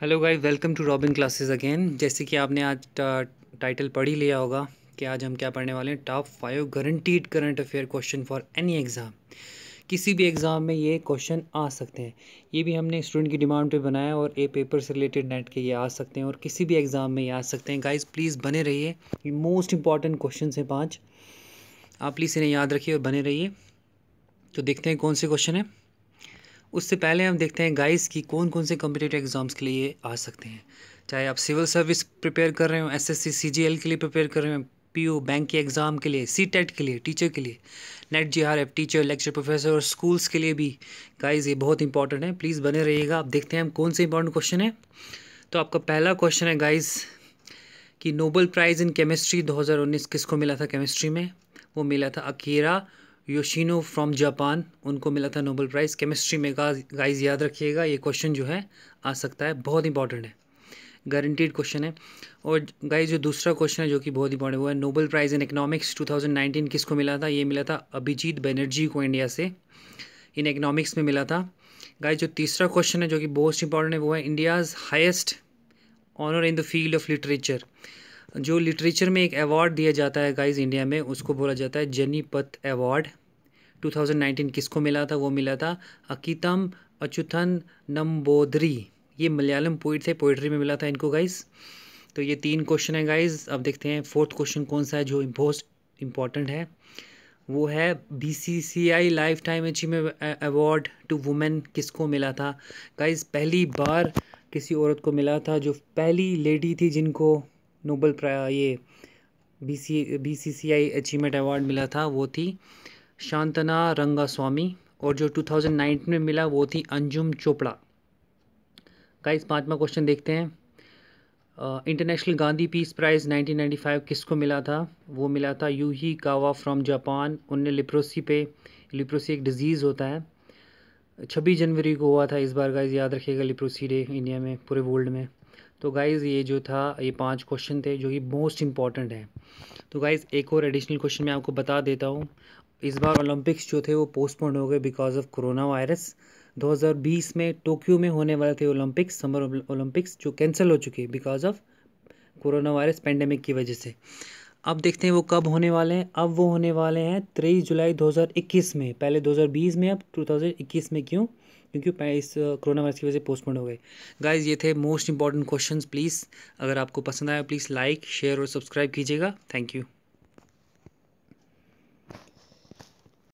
hello guys welcome to Robin classes again जैसे कि आपने आज टाइटल पढ़ ही लिया होगा कि आज हम क्या पढ़ने वाले हैं top five guaranteed current affair question for any exam किसी भी एग्ज़ाम में ये क्वेश्चन आ सकते हैं ये भी हमने स्टूडेंट की डिमांड पे बनाया और ए पेपर से रिलेटेड नेट के ये आ सकते हैं और किसी भी एग्ज़ाम में ये आ सकते हैं गाइज प्लीज़ बने रहिए ये मोस्ट इंपॉर्टेंट क्वेश्चन हैं पाँच आप प्लीज़ इन्हें याद रखिए और बने रहिए तो देखते हैं कौन से क्वेश्चन है उससे पहले हम देखते हैं गाइस कि कौन कौन से कम्पिटेटिव एग्ज़ाम्स के लिए आ सकते हैं चाहे आप सिविल सर्विस प्रिपेयर कर रहे हो एसएससी सीजीएल के लिए प्रिपेयर कर रहे हो ओ बैंक के एग्ज़ाम के लिए सी टेट e के लिए टीचर के लिए NET J R F teacher lecture professor और स्कूल्स के लिए भी गाइज ये बहुत इंपॉर्टेंट है प्लीज़ बने रहिएगा आप देखते हैं हम कौन से इंपॉर्टेंट क्वेश्चन है तो आपका पहला क्वेश्चन है गाइज़ कि नोबल प्राइज़ इन केमिस्ट्री 2019 किसको मिला था केमिस्ट्री में वो मिला था अकीरा योशिनो फ्रॉम जापान उनको मिला था नोबल प्राइज़ केमिस्ट्री में गाइज याद रखिएगा ये क्वेश्चन जो है आ सकता है बहुत इंपॉर्टेंट है गारंटीड क्वेश्चन है और गाइज जो दूसरा क्वेश्चन है जो कि बहुत इंपॉर्टेंट हुआ है नोबल प्राइज़ इन इकोनॉमिक्स 2019 किसको मिला था ये मिला था अभिजीत बनर्जी को इंडिया से इन इकोनॉमिक्स में मिला था गाइज जो तीसरा क्वेश्चन है जो कि बहुत इंपॉर्टेंट है वो है India's highest honour in the field of literature जो लिटरेचर में एक अवार्ड दिया जाता है गाइज इंडिया में उसको बोला जाता है जनीपथ अवार्ड 2019 किसको मिला था वो मिला था अकीतम अचुथन नम्बोदरी ये मलयालम पोइट थे पोइट्री में मिला था इनको गाइज तो ये तीन क्वेश्चन है गाइज अब देखते हैं फोर्थ क्वेश्चन कौन सा है जो मोस्ट इम्पॉर्टेंट है वो है B C C I lifetime achievement award to women किसको मिला था गाइज पहली बार किसी औरत को मिला था जो पहली लेडी थी जिनको नोबल ये B C B C C I achievement award मिला था वो थी शांतना रंगा स्वामी और जो 2019 में मिला वो थी अंजुम चोपड़ा का इस पाँचवा क्वेश्चन देखते हैं इंटरनेशनल गांधी पीस प्राइज़ 1995 किसको मिला था वो मिला था यू ही कावा फ्रॉम जापान उनने लिप्रोसी पे लिप्रोसी एक डिजीज़ होता है छब्बीस जनवरी को हुआ था इस बार का याद रखिएगा लिप्रोसी डे इंडिया में पूरे वर्ल्ड में तो गाइज़ ये जो था ये पांच क्वेश्चन थे जो कि मोस्ट इंपॉर्टेंट हैं तो गाइज़ एक और एडिशनल क्वेश्चन मैं आपको बता देता हूँ इस बार ओलंपिक्स जो थे वो पोस्टपोन हो गए बिकॉज ऑफ कोरोना वायरस 2020 में टोक्यो में होने वाले थे ओलंपिक्स समर ओलंपिक्स जो कैंसिल हो चुके because of corona virus pandemic की वजह से अब देखते हैं वो कब होने वाले हैं अब वो होने वाले हैं तेईस जुलाई 2021 में पहले 2020 में अब 2021 में क्यों क्योंकि इस कोरोना वायरस की वजह से पोस्टपोन हो गए गाइज ये थे मोस्ट इंपॉर्टेंट क्वेश्चन प्लीज़ अगर आपको पसंद आया प्लीज़ लाइक शेयर और सब्सक्राइब कीजिएगा थैंक यू